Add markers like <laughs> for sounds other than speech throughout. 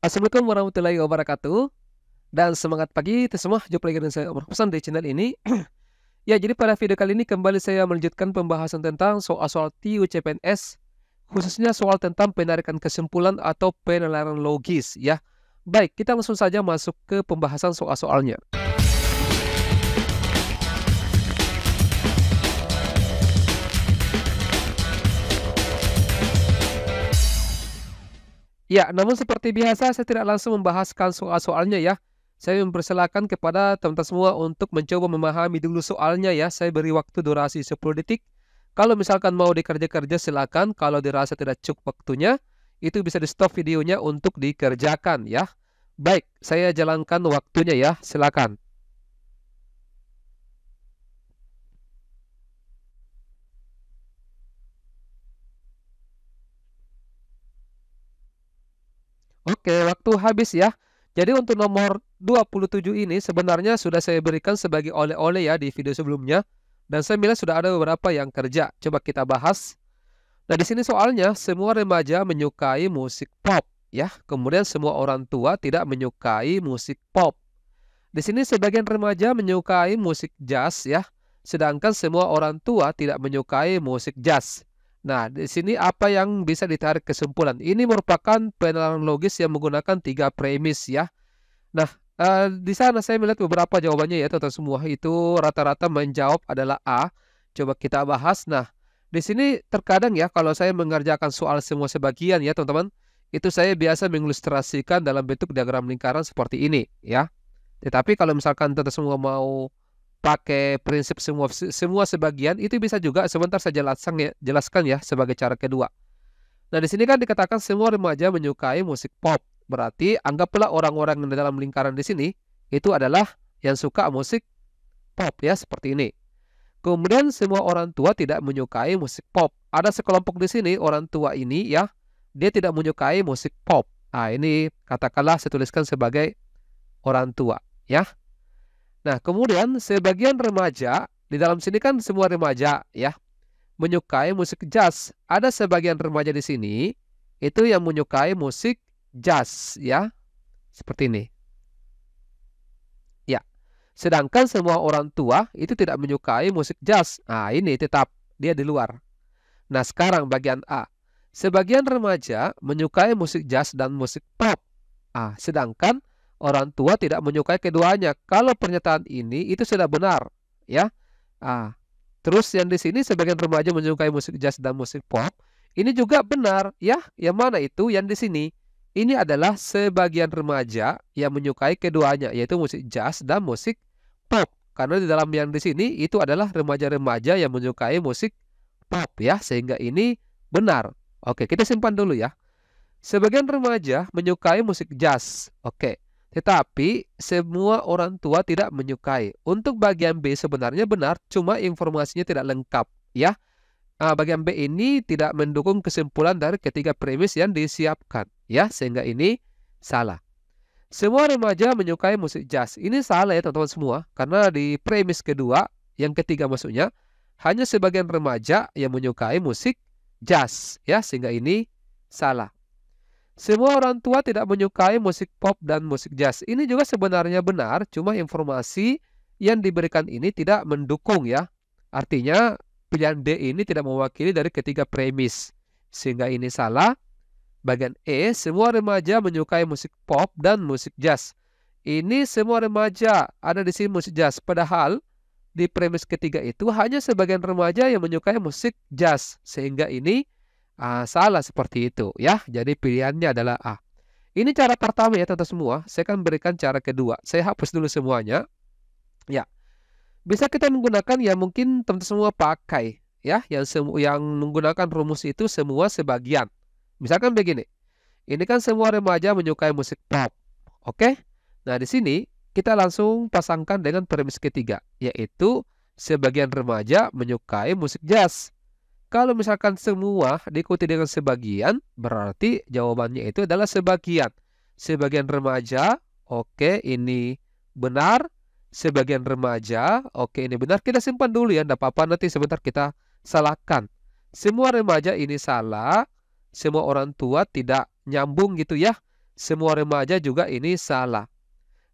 Assalamualaikum warahmatullahi wabarakatuh dan semangat pagi itu semua jumpa lagi dengan saya Omar Pesan di channel ini <clears throat> ya jadi pada video kali ini kembali saya melanjutkan pembahasan tentang soal-soal CPNS khususnya soal tentang penarikan kesimpulan atau penalaran logis ya baik kita langsung saja masuk ke pembahasan soal-soalnya Ya, namun seperti biasa saya tidak langsung membahaskan soal-soalnya ya. Saya mempersilakan kepada teman-teman semua untuk mencoba memahami dulu soalnya ya. Saya beri waktu durasi 10 detik. Kalau misalkan mau dikerja-kerja silakan. Kalau dirasa tidak cukup waktunya, itu bisa di stop videonya untuk dikerjakan ya. Baik, saya jalankan waktunya ya. Silakan. Oke, waktu habis ya. Jadi untuk nomor 27 ini sebenarnya sudah saya berikan sebagai oleh-oleh ya di video sebelumnya. Dan saya bilang sudah ada beberapa yang kerja. Coba kita bahas. Nah di sini soalnya semua remaja menyukai musik pop ya. Kemudian semua orang tua tidak menyukai musik pop. Di sini sebagian remaja menyukai musik jazz ya. Sedangkan semua orang tua tidak menyukai musik jazz. Nah, di sini apa yang bisa ditarik kesimpulan? Ini merupakan penelaran logis yang menggunakan tiga premis ya. Nah, eh, di sana saya melihat beberapa jawabannya ya, total semua itu rata-rata menjawab adalah A. Coba kita bahas. Nah, di sini terkadang ya kalau saya mengerjakan soal semua sebagian ya, teman-teman, itu saya biasa mengilustrasikan dalam bentuk diagram lingkaran seperti ini ya. Tetapi kalau misalkan teman semua mau pakai prinsip semua semua sebagian itu bisa juga sebentar saya jelaskan ya, jelaskan ya sebagai cara kedua. Nah, di sini kan dikatakan semua remaja menyukai musik pop. Berarti anggaplah orang-orang yang dalam lingkaran di sini itu adalah yang suka musik pop ya seperti ini. Kemudian semua orang tua tidak menyukai musik pop. Ada sekelompok di sini orang tua ini ya, dia tidak menyukai musik pop. Nah, ini katakanlah saya tuliskan sebagai orang tua ya. Nah, kemudian sebagian remaja, di dalam sini kan semua remaja ya, menyukai musik jazz. Ada sebagian remaja di sini itu yang menyukai musik jazz ya. Seperti ini. Ya. Sedangkan semua orang tua itu tidak menyukai musik jazz. Nah, ini tetap dia di luar. Nah, sekarang bagian A. Sebagian remaja menyukai musik jazz dan musik pop. Ah, sedangkan orang tua tidak menyukai keduanya. Kalau pernyataan ini itu sudah benar, ya. Ah, terus yang di sini sebagian remaja menyukai musik jazz dan musik pop, ini juga benar, ya. Yang mana itu? Yang di sini. Ini adalah sebagian remaja yang menyukai keduanya, yaitu musik jazz dan musik pop. Karena di dalam yang di sini itu adalah remaja-remaja yang menyukai musik pop, ya. Sehingga ini benar. Oke, kita simpan dulu ya. Sebagian remaja menyukai musik jazz. Oke. Tetapi semua orang tua tidak menyukai. Untuk bagian B sebenarnya benar, cuma informasinya tidak lengkap, ya. Nah, bagian B ini tidak mendukung kesimpulan dari ketiga premis yang disiapkan, ya, sehingga ini salah. Semua remaja menyukai musik jazz. Ini salah ya teman-teman semua, karena di premis kedua, yang ketiga maksudnya, hanya sebagian remaja yang menyukai musik jazz, ya, sehingga ini salah. Semua orang tua tidak menyukai musik pop dan musik jazz. Ini juga sebenarnya benar, cuma informasi yang diberikan ini tidak mendukung ya. Artinya pilihan D ini tidak mewakili dari ketiga premis. Sehingga ini salah. Bagian E, semua remaja menyukai musik pop dan musik jazz. Ini semua remaja ada di sini musik jazz. Padahal di premis ketiga itu hanya sebagian remaja yang menyukai musik jazz. Sehingga ini uh, salah seperti itu ya. Jadi pilihannya adalah A. Ini cara pertama ya tentu semua. Saya akan berikan cara kedua. Saya hapus dulu semuanya. Ya. Bisa kita menggunakan ya mungkin teman semua pakai ya yang semu yang menggunakan rumus itu semua sebagian. Misalkan begini. Ini kan semua remaja menyukai musik pop. Oke. Nah, di sini kita langsung pasangkan dengan premis ketiga yaitu sebagian remaja menyukai musik jazz. Kalau misalkan semua diikuti dengan sebagian, berarti jawabannya itu adalah sebagian. Sebagian remaja, oke ini benar. Sebagian remaja, oke ini benar. Kita simpan dulu ya, tidak apa-apa nanti sebentar kita salahkan. Semua remaja ini salah, semua orang tua tidak nyambung gitu ya. Semua remaja juga ini salah.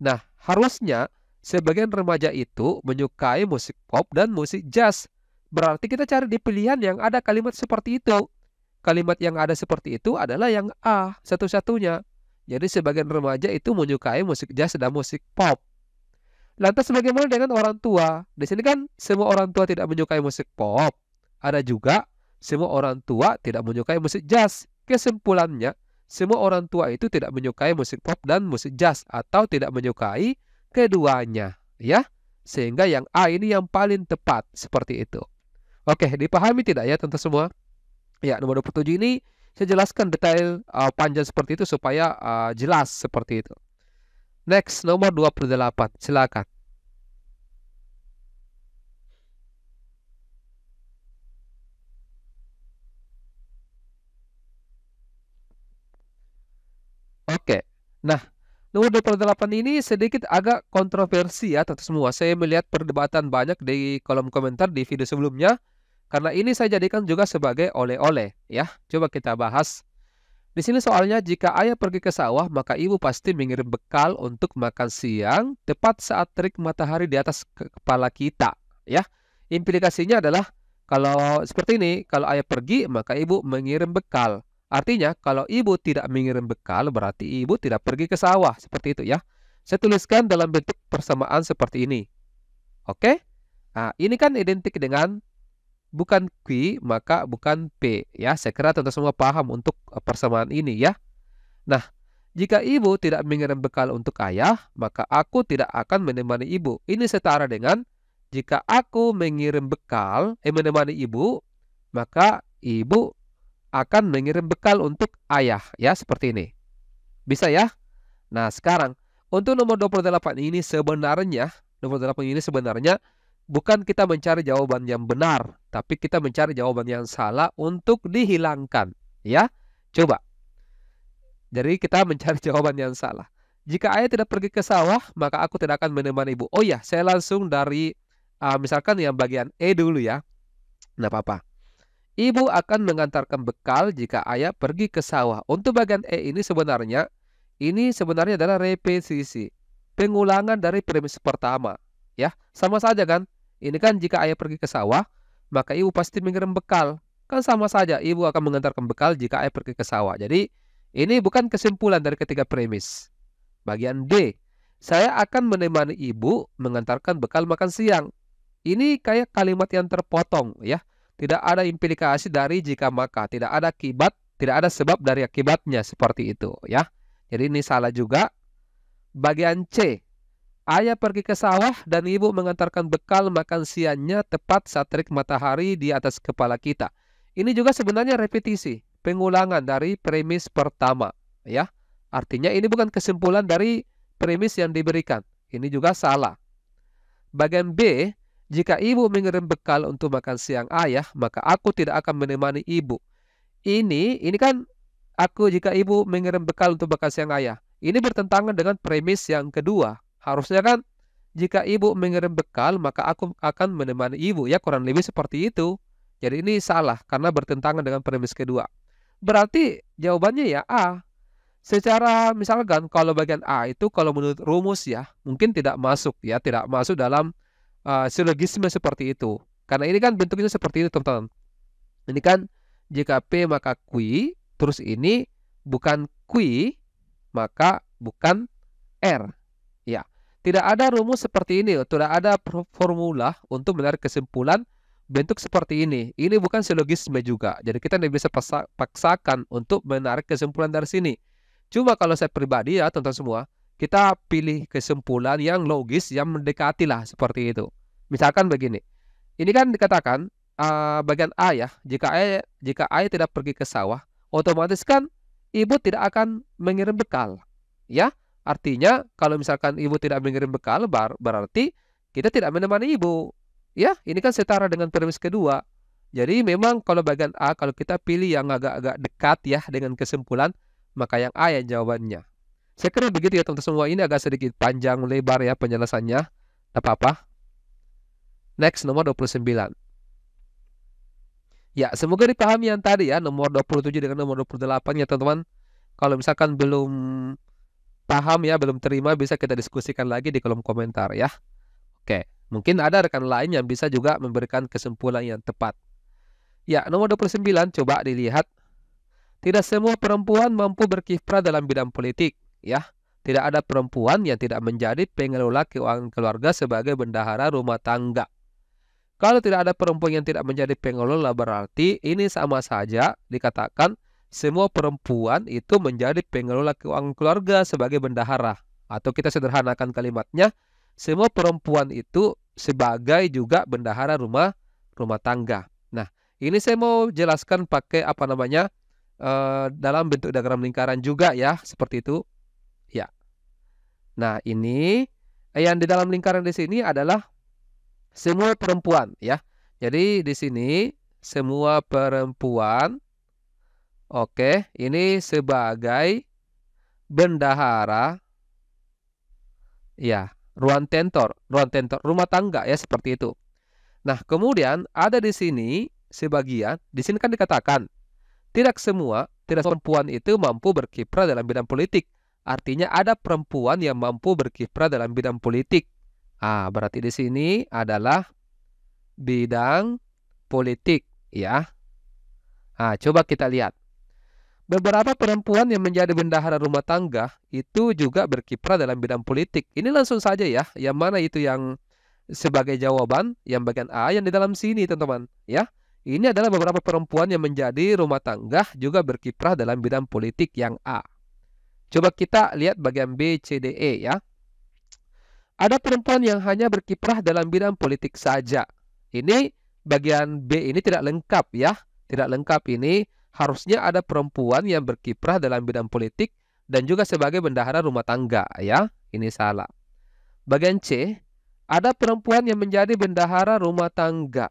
Nah, harusnya sebagian remaja itu menyukai musik pop dan musik jazz Berarti kita cari di pilihan yang ada kalimat seperti itu. Kalimat yang ada seperti itu adalah yang A satu-satunya. Jadi sebagian remaja itu menyukai musik jazz dan musik pop. Lantas bagaimana dengan orang tua? Di sini kan semua orang tua tidak menyukai musik pop. Ada juga semua orang tua tidak menyukai musik jazz. Kesimpulannya, semua orang tua itu tidak menyukai musik pop dan musik jazz atau tidak menyukai keduanya, ya. Sehingga yang A ini yang paling tepat seperti itu. Oke, dipahami tidak ya tentu semua? Ya, nomor 27 ini saya jelaskan detail uh, panjang seperti itu supaya uh, jelas seperti itu. Next, nomor 28. Silakan. Oke. Nah, nomor 28 ini sedikit agak kontroversi ya tentu semua. Saya melihat perdebatan banyak di kolom komentar di video sebelumnya karena ini saya jadikan juga sebagai oleh-oleh ya. Coba kita bahas. Di sini soalnya jika ayah pergi ke sawah maka ibu pasti mengirim bekal untuk makan siang tepat saat terik matahari di atas kepala kita ya. Implikasinya adalah kalau seperti ini, kalau ayah pergi maka ibu mengirim bekal. Artinya kalau ibu tidak mengirim bekal berarti ibu tidak pergi ke sawah seperti itu ya. Saya tuliskan dalam bentuk persamaan seperti ini. Oke? Nah, ini kan identik dengan bukan Q, maka bukan P. Ya, saya kira tentu semua paham untuk eh, persamaan ini ya. Nah, jika ibu tidak mengirim bekal untuk ayah, maka aku tidak akan menemani ibu. Ini setara dengan jika aku mengirim bekal, eh menemani ibu, maka ibu akan mengirim bekal untuk ayah. Ya, seperti ini. Bisa ya? Nah, sekarang untuk nomor 28 ini sebenarnya, nomor 28 ini sebenarnya bukan kita mencari jawaban yang benar, tapi kita mencari jawaban yang salah untuk dihilangkan, ya. Coba. Jadi kita <laughs> mencari jawaban yang salah. Jika ayah tidak pergi ke sawah, maka aku tidak akan menemani ibu. Oh ya, saya langsung dari uh, misalkan yang bagian E dulu ya. Nah, apa-apa. Ibu akan mengantarkan bekal jika ayah pergi ke sawah. Untuk bagian E ini sebenarnya ini sebenarnya adalah repetisi, pengulangan dari premis pertama. Ya, sama saja kan? Ini kan jika ayah pergi ke sawah, maka ibu pasti mengirim bekal. Kan sama saja, ibu akan mengantarkan bekal jika ayah pergi ke sawah. Jadi, ini bukan kesimpulan dari ketiga premis. Bagian D, saya akan menemani ibu mengantarkan bekal makan siang. Ini kayak kalimat yang terpotong ya. Tidak ada implikasi dari jika maka, tidak ada akibat, tidak ada sebab dari akibatnya seperti itu ya. Jadi ini salah juga. Bagian C, Ayah pergi ke sawah dan ibu mengantarkan bekal makan siangnya tepat saat terik matahari di atas kepala kita. Ini juga sebenarnya repetisi, pengulangan dari premis pertama, ya. Artinya ini bukan kesimpulan dari premis yang diberikan. Ini juga salah. Bagian B, jika ibu mengirim bekal untuk makan siang ayah, maka aku tidak akan menemani ibu. Ini, ini kan aku jika ibu mengirim bekal untuk makan siang ayah. Ini bertentangan dengan premis yang kedua, Harusnya kan jika ibu mengirim bekal maka aku akan menemani ibu ya kurang lebih seperti itu. Jadi ini salah karena bertentangan dengan premis kedua. Berarti jawabannya ya A. Secara misalkan kalau bagian A itu kalau menurut rumus ya mungkin tidak masuk ya tidak masuk dalam uh, silogisme seperti itu. Karena ini kan bentuknya seperti itu teman-teman. Ini kan jika P maka Q terus ini bukan Q maka bukan R. Tidak ada rumus seperti ini, tidak ada formula untuk menarik kesimpulan bentuk seperti ini. Ini bukan silogisme juga. Jadi kita tidak bisa paksakan untuk menarik kesimpulan dari sini. Cuma kalau saya pribadi ya tonton semua, kita pilih kesimpulan yang logis, yang mendekati lah seperti itu. Misalkan begini, ini kan dikatakan uh, bagian A ya, jika A, jika A tidak pergi ke sawah, otomatis kan ibu tidak akan mengirim bekal. Ya, Artinya kalau misalkan ibu tidak mengirim bekal bar berarti kita tidak menemani ibu. Ya, ini kan setara dengan premis kedua. Jadi memang kalau bagian A kalau kita pilih yang agak-agak dekat ya dengan kesimpulan maka yang A yang jawabannya. Saya kira begitu ya teman-teman semua ini agak sedikit panjang lebar ya penjelasannya. Tidak apa-apa. Next nomor 29. Ya, semoga dipahami yang tadi ya nomor 27 dengan nomor 28 ya teman-teman. Kalau misalkan belum paham ya, belum terima bisa kita diskusikan lagi di kolom komentar ya. Oke, mungkin ada rekan lain yang bisa juga memberikan kesimpulan yang tepat. Ya, nomor 29 coba dilihat. Tidak semua perempuan mampu berkiprah dalam bidang politik, ya. Tidak ada perempuan yang tidak menjadi pengelola keuangan keluarga sebagai bendahara rumah tangga. Kalau tidak ada perempuan yang tidak menjadi pengelola berarti ini sama saja dikatakan semua perempuan itu menjadi pengelola keuangan keluarga sebagai bendahara. Atau kita sederhanakan kalimatnya, semua perempuan itu sebagai juga bendahara rumah rumah tangga. Nah, ini saya mau jelaskan pakai apa namanya uh, dalam bentuk diagram lingkaran juga ya, seperti itu. Ya. Nah, ini yang di dalam lingkaran di sini adalah semua perempuan ya. Jadi di sini semua perempuan Oke, ini sebagai bendahara ya, ruang tentor, ruang tentor rumah tangga ya seperti itu. Nah, kemudian ada di sini sebagian, di sini kan dikatakan tidak semua, tidak semua perempuan itu mampu berkiprah dalam bidang politik. Artinya ada perempuan yang mampu berkiprah dalam bidang politik. Ah, berarti di sini adalah bidang politik ya. Ah, coba kita lihat. Beberapa perempuan yang menjadi bendahara rumah tangga itu juga berkiprah dalam bidang politik. Ini langsung saja ya, yang mana itu yang sebagai jawaban yang bagian A yang di dalam sini teman-teman ya. Ini adalah beberapa perempuan yang menjadi rumah tangga juga berkiprah dalam bidang politik yang A. Coba kita lihat bagian B, C, D, E ya. Ada perempuan yang hanya berkiprah dalam bidang politik saja. Ini bagian B ini tidak lengkap ya. Tidak lengkap ini harusnya ada perempuan yang berkiprah dalam bidang politik dan juga sebagai bendahara rumah tangga ya. Ini salah. Bagian C, ada perempuan yang menjadi bendahara rumah tangga.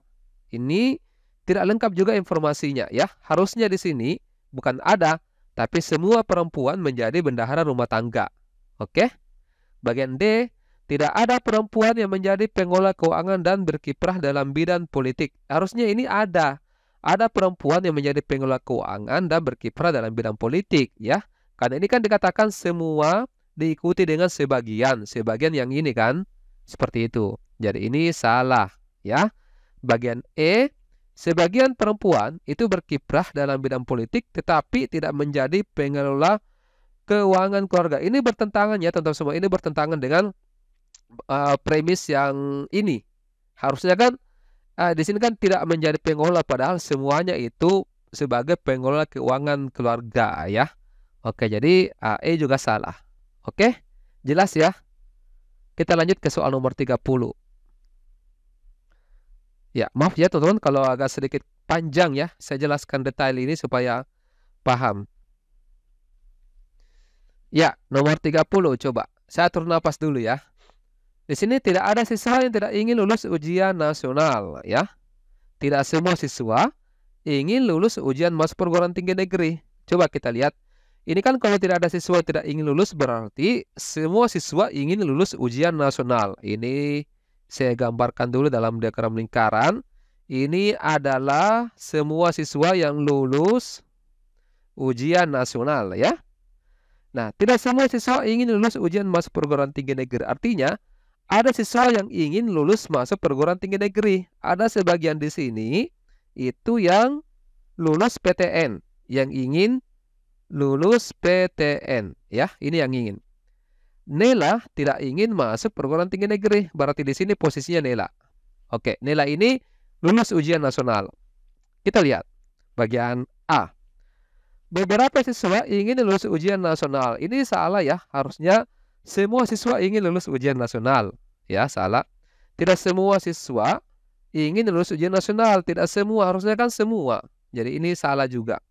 Ini tidak lengkap juga informasinya ya. Harusnya di sini bukan ada, tapi semua perempuan menjadi bendahara rumah tangga. Oke? Bagian D, tidak ada perempuan yang menjadi pengelola keuangan dan berkiprah dalam bidang politik. Harusnya ini ada ada perempuan yang menjadi pengelola keuangan dan berkiprah dalam bidang politik ya. Karena ini kan dikatakan semua diikuti dengan sebagian, sebagian yang ini kan seperti itu. Jadi ini salah ya. Bagian E sebagian perempuan itu berkiprah dalam bidang politik tetapi tidak menjadi pengelola keuangan keluarga. Ini bertentangan ya tentang semua ini bertentangan dengan uh, premis yang ini. Harusnya kan ah, di sini kan tidak menjadi pengelola padahal semuanya itu sebagai pengelola keuangan keluarga ya. Oke, jadi AE juga salah. Oke, jelas ya. Kita lanjut ke soal nomor 30. Ya, maaf ya teman-teman kalau agak sedikit panjang ya. Saya jelaskan detail ini supaya paham. Ya, nomor 30 coba. Saya atur nafas dulu ya. Di sini tidak ada siswa yang tidak ingin lulus ujian nasional, ya. Tidak semua siswa ingin lulus ujian masuk perguruan tinggi negeri. Coba kita lihat. Ini kan kalau tidak ada siswa yang tidak ingin lulus berarti semua siswa ingin lulus ujian nasional. Ini saya gambarkan dulu dalam diagram lingkaran. Ini adalah semua siswa yang lulus ujian nasional ya. Nah, tidak semua siswa ingin lulus ujian masuk perguruan tinggi negeri. Artinya, ada siswa yang ingin lulus masuk perguruan tinggi negeri. Ada sebagian di sini itu yang lulus PTN, yang ingin lulus PTN, ya, ini yang ingin. Nela tidak ingin masuk perguruan tinggi negeri, berarti di sini posisinya Nela. Oke, Nela ini lulus ujian nasional. Kita lihat bagian A. Beberapa siswa ingin lulus ujian nasional. Ini salah ya, harusnya semua siswa ingin lulus ujian nasional. Ya, salah. Tidak semua siswa ingin lulus ujian nasional. Tidak semua, harusnya kan semua. Jadi ini salah juga.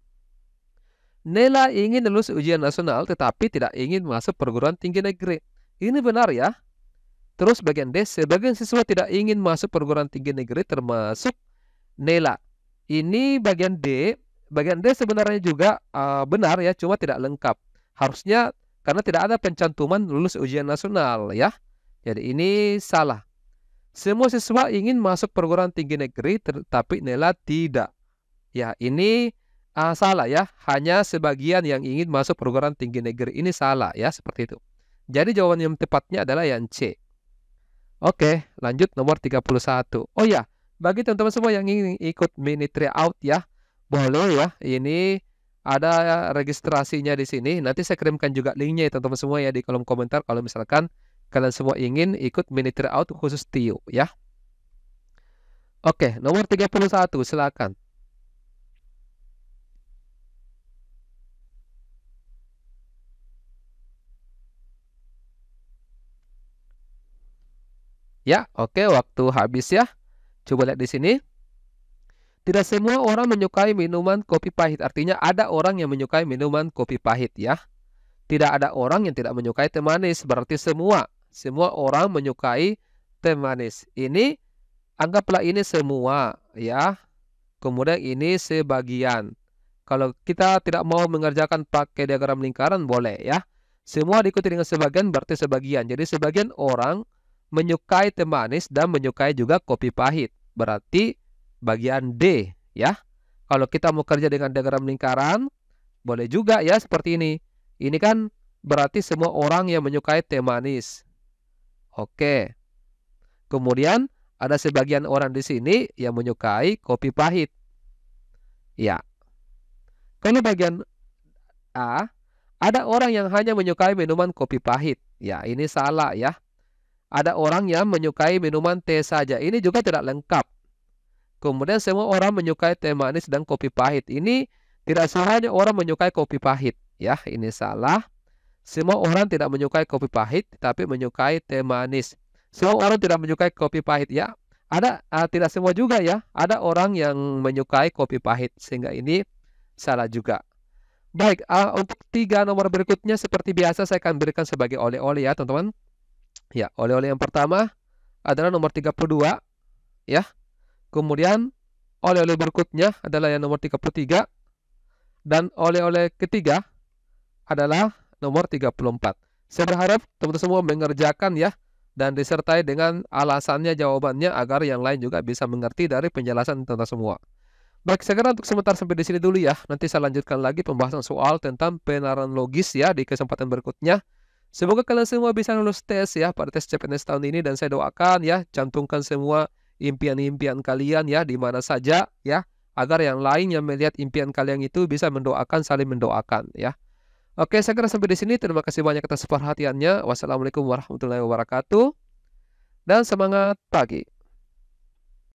Nela ingin lulus ujian nasional tetapi tidak ingin masuk perguruan tinggi negeri. Ini benar ya. Terus bagian D, sebagian siswa tidak ingin masuk perguruan tinggi negeri termasuk Nela. Ini bagian D, bagian D sebenarnya juga uh, benar ya, cuma tidak lengkap. Harusnya karena tidak ada pencantuman lulus ujian nasional ya. Jadi ini salah. Semua siswa ingin masuk perguruan tinggi negeri tetapi Nela tidak. Ya, ini uh, salah ya. Hanya sebagian yang ingin masuk perguruan tinggi negeri ini salah ya, seperti itu. Jadi jawaban yang tepatnya adalah yang C. Oke, lanjut nomor 31. Oh ya, bagi teman-teman semua yang ingin ikut mini tryout ya, boleh ya. Ini ada ya, registrasinya di sini. Nanti saya kirimkan juga linknya ya teman-teman semua ya di kolom komentar kalau misalkan kalian semua ingin ikut mini out khusus TIU ya. Oke, nomor 31 silakan. Ya, oke waktu habis ya. Coba lihat di sini. Tidak semua orang menyukai minuman kopi pahit. Artinya ada orang yang menyukai minuman kopi pahit ya. Tidak ada orang yang tidak menyukai teh manis. Berarti semua, semua orang menyukai teh manis. Ini anggaplah ini semua ya. Kemudian ini sebagian. Kalau kita tidak mau mengerjakan pakai diagram lingkaran boleh ya. Semua diikuti dengan sebagian berarti sebagian. Jadi sebagian orang menyukai teh manis dan menyukai juga kopi pahit. Berarti bagian D ya. Kalau kita mau kerja dengan diagram lingkaran, boleh juga ya seperti ini. Ini kan berarti semua orang yang menyukai teh manis. Oke. Kemudian ada sebagian orang di sini yang menyukai kopi pahit. Ya. Kalau bagian A, ada orang yang hanya menyukai minuman kopi pahit. Ya, ini salah ya. Ada orang yang menyukai minuman teh saja. Ini juga tidak lengkap. Kemudian semua orang menyukai teh manis dan kopi pahit. Ini tidak salah orang menyukai kopi pahit. Ya, ini salah. Semua orang tidak menyukai kopi pahit, tapi menyukai teh manis. Semua orang tidak menyukai kopi pahit. Ya, ada uh, tidak semua juga ya. Ada orang yang menyukai kopi pahit, sehingga ini salah juga. Baik, uh, untuk tiga nomor berikutnya seperti biasa saya akan berikan sebagai oleh-oleh ya, teman-teman. Ya, oleh-oleh yang pertama adalah nomor 32 ya Kemudian oleh-oleh berikutnya adalah yang nomor 33 dan oleh-oleh ketiga adalah nomor 34. Saya berharap teman-teman semua mengerjakan ya dan disertai dengan alasannya jawabannya agar yang lain juga bisa mengerti dari penjelasan tentang semua. Baik, sekarang untuk sebentar sampai di sini dulu ya. Nanti saya lanjutkan lagi pembahasan soal tentang penaran logis ya di kesempatan berikutnya. Semoga kalian semua bisa lulus tes ya pada tes CPNS tahun ini dan saya doakan ya cantumkan semua impian-impian kalian ya di mana saja ya agar yang lain yang melihat impian kalian itu bisa mendoakan saling mendoakan ya. Oke, saya kira sampai di sini terima kasih banyak atas perhatiannya. Wassalamualaikum warahmatullahi wabarakatuh. Dan semangat pagi.